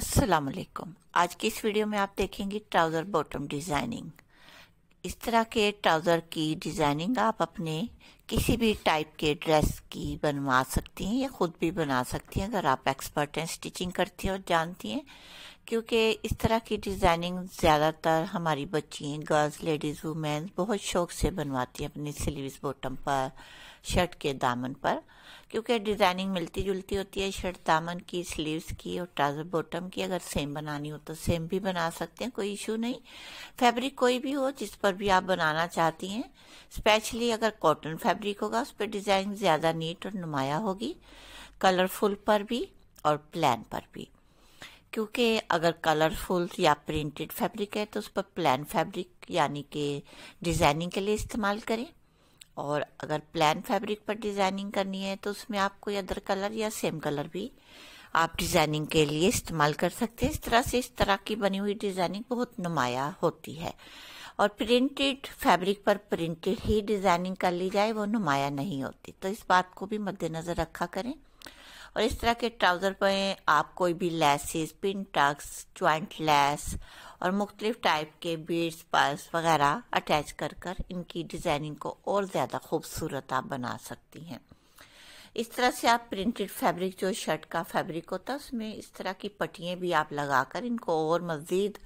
अस्सलाम वालेकुम आज की इस वीडियो में आप देखेंगे ट्राउज़र बॉटम डिज़ाइनिंग इस तरह के ट्राउज़र की डिज़ाइनिंग आप अपने किसी भी टाइप के ड्रेस की बनवा सकती हैं या ख़ुद भी बना सकती हैं अगर आप एक्सपर्ट हैं स्टिचिंग करती हैं और जानती हैं क्योंकि इस तरह की डिज़ाइनिंग ज़्यादातर हमारी बच्ची गर्ल्स लेडीज़ वुमेन बहुत शौक से बनवाती हैं अपनी स्लीव्स बॉटम पर शर्ट के दामन पर क्योंकि डिज़ाइनिंग मिलती जुलती होती है शर्ट दामन की स्लीव्स की और ट्राउज़र बॉटम की अगर सेम बनानी हो तो सेम भी बना सकते हैं कोई इशू नहीं फैब्रिक कोई भी हो जिस पर भी आप बनाना चाहती हैं स्पेशली अगर कॉटन फैब्रिक फैब्रिक होगा उस पर डिज़ाइन ज़्यादा नीट और नुमाया होगी कलरफुल पर भी और प्लान पर भी क्योंकि अगर कलरफुल या प्रिंटेड फैब्रिक है तो उस पर प्लान फैब्रिक यानी कि डिज़ाइनिंग के लिए इस्तेमाल करें और अगर प्लान फैब्रिक पर डिज़ाइनिंग करनी है तो उसमें आप कोई अदर कलर या सेम कलर भी आप डिज़ाइनिंग के लिए इस्तेमाल कर सकते हैं इस तरह से इस तरह की बनी हुई डिज़ाइनिंग बहुत नुमाया होती है और प्रिंटेड फैब्रिक पर प्रिंटेड ही डिजाइनिंग कर ली जाए वो नुमाया नहीं होती तो इस बात को भी मद्देनजर रखा करें और इस तरह के ट्राउज़र पर आप कोई भी laces pin tucks joint lace और मुख्तलिफ टाइप के बीड्स पर्स वगैरह अटैच कर कर इनकी डिज़ाइनिंग को और ज़्यादा खूबसूरत आप बना सकती हैं इस तरह से आप प्रिंटेड फैब्रिक जो शर्ट का फैब्रिक होता है उसमें इस तरह की पट्टियां भी आप लगा कर इनको और मज़ीद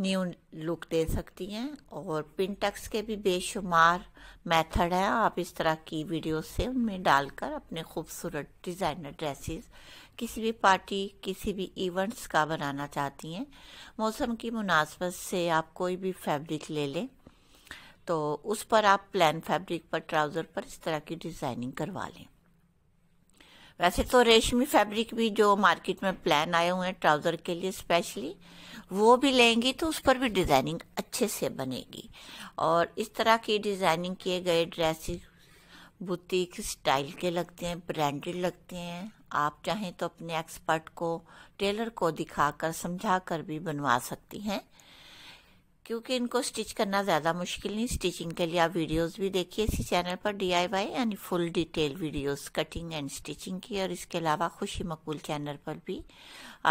न्यू लुक दे सकती हैं और पिनटक्स के भी बेशुमार मेथड है आप इस तरह की वीडियो से उनमें डालकर अपने खूबसूरत डिज़ाइनर ड्रेसेस किसी भी पार्टी किसी भी इवेंट्स का बनाना चाहती हैं मौसम की मुनासबत से आप कोई भी फैब्रिक ले लें तो उस पर आप प्लान फैब्रिक पर ट्राउज़र पर इस तरह की डिज़ाइनिंग करवा लें वैसे तो रेशमी फैब्रिक भी जो मार्केट में प्लान आए हुए हैं ट्राउज़र के लिए स्पेशली वो भी लेंगी तो उस पर भी डिज़ाइनिंग अच्छे से बनेगी और इस तरह की डिज़ाइनिंग किए गए ड्रेसिस बुटीक स्टाइल के लगते हैं ब्रांडेड लगते हैं आप चाहें तो अपने एक्सपर्ट को टेलर को दिखाकर समझाकर भी बनवा सकती हैं क्योंकि इनको स्टिच करना ज़्यादा मुश्किल नहीं स्टिचिंग के लिए आप वीडियोस भी देखिए इसी चैनल पर डी यानी full detail videos cutting and stitching की और इसके अलावा खुशी मकबूल चैनल पर भी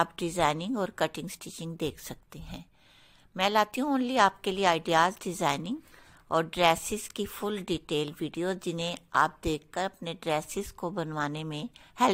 आप डिज़ाइनिंग और कटिंग स्टिचिंग देख सकते हैं मैं लाती हूँ ओनली आपके लिए आइडियाज़ डिज़ाइनिंग और ड्रेसिस की फुल डिटेल वीडियो जिन्हें आप देखकर अपने ड्रेसिस को बनवाने में हेल्प